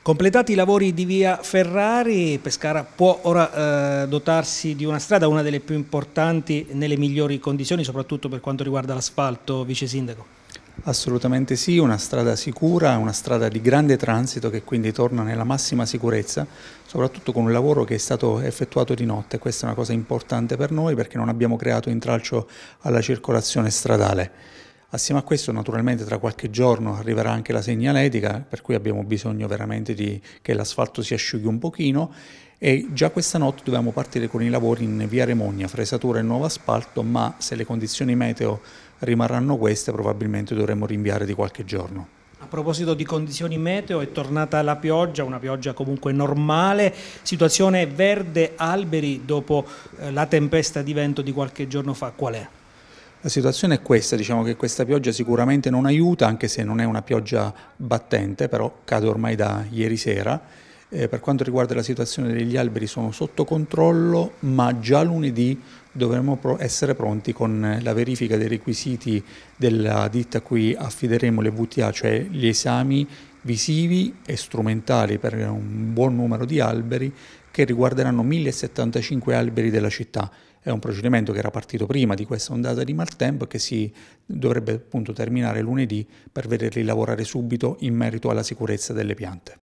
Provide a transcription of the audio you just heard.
Completati i lavori di via Ferrari, Pescara può ora eh, dotarsi di una strada, una delle più importanti, nelle migliori condizioni, soprattutto per quanto riguarda l'asfalto, Vice Sindaco? Assolutamente sì, una strada sicura, una strada di grande transito che quindi torna nella massima sicurezza, soprattutto con un lavoro che è stato effettuato di notte. Questa è una cosa importante per noi perché non abbiamo creato intralcio alla circolazione stradale. Assieme a questo naturalmente tra qualche giorno arriverà anche la segnaletica, per cui abbiamo bisogno veramente di, che l'asfalto si asciughi un pochino e già questa notte dovevamo partire con i lavori in via Remogna, fresatura e nuovo asfalto, ma se le condizioni meteo rimarranno queste probabilmente dovremo rinviare di qualche giorno. A proposito di condizioni meteo, è tornata la pioggia, una pioggia comunque normale, situazione verde alberi dopo eh, la tempesta di vento di qualche giorno fa, qual è? La situazione è questa, diciamo che questa pioggia sicuramente non aiuta, anche se non è una pioggia battente, però cade ormai da ieri sera. Eh, per quanto riguarda la situazione degli alberi sono sotto controllo, ma già lunedì dovremo pro essere pronti con la verifica dei requisiti della ditta a cui affideremo le VTA, cioè gli esami visivi e strumentali per un buon numero di alberi che riguarderanno 1075 alberi della città. È un procedimento che era partito prima di questa ondata di maltempo e che si dovrebbe appunto terminare lunedì per vederli lavorare subito in merito alla sicurezza delle piante.